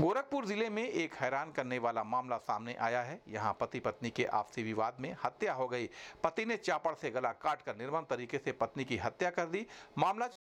गोरखपुर जिले में एक हैरान करने वाला मामला सामने आया है यहां पति पत्नी के आपसी विवाद में हत्या हो गई पति ने चापड़ से गला काटकर निर्मम तरीके से पत्नी की हत्या कर दी मामला